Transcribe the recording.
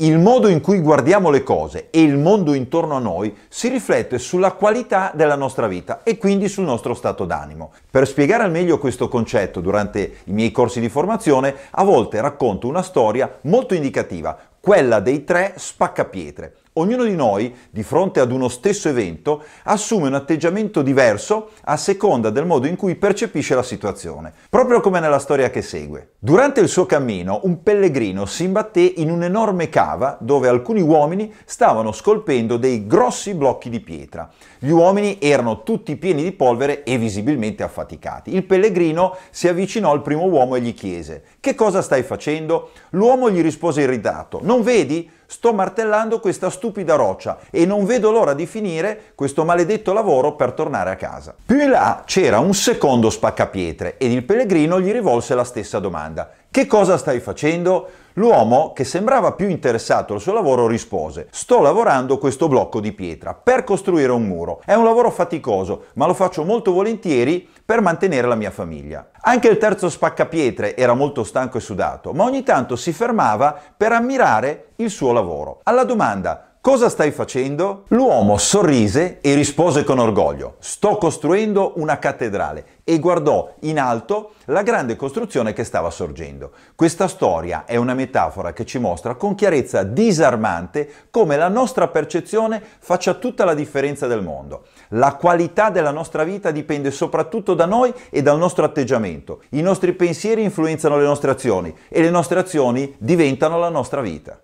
il modo in cui guardiamo le cose e il mondo intorno a noi si riflette sulla qualità della nostra vita e quindi sul nostro stato d'animo. Per spiegare al meglio questo concetto durante i miei corsi di formazione, a volte racconto una storia molto indicativa, quella dei tre spaccapietre. Ognuno di noi, di fronte ad uno stesso evento, assume un atteggiamento diverso a seconda del modo in cui percepisce la situazione, proprio come nella storia che segue. Durante il suo cammino, un pellegrino si imbatté in un'enorme cava dove alcuni uomini stavano scolpendo dei grossi blocchi di pietra. Gli uomini erano tutti pieni di polvere e visibilmente affaticati. Il pellegrino si avvicinò al primo uomo e gli chiese: Che cosa stai facendo? L'uomo gli rispose irritato: Non vedi? sto martellando questa stupida roccia e non vedo l'ora di finire questo maledetto lavoro per tornare a casa. Più in là c'era un secondo spaccapietre ed il pellegrino gli rivolse la stessa domanda. Che cosa stai facendo? L'uomo, che sembrava più interessato al suo lavoro, rispose Sto lavorando questo blocco di pietra per costruire un muro. È un lavoro faticoso, ma lo faccio molto volentieri per mantenere la mia famiglia. Anche il terzo spaccapietre era molto stanco e sudato, ma ogni tanto si fermava per ammirare il suo lavoro. Alla domanda Cosa stai facendo? L'uomo sorrise e rispose con orgoglio, sto costruendo una cattedrale e guardò in alto la grande costruzione che stava sorgendo. Questa storia è una metafora che ci mostra con chiarezza disarmante come la nostra percezione faccia tutta la differenza del mondo. La qualità della nostra vita dipende soprattutto da noi e dal nostro atteggiamento. I nostri pensieri influenzano le nostre azioni e le nostre azioni diventano la nostra vita.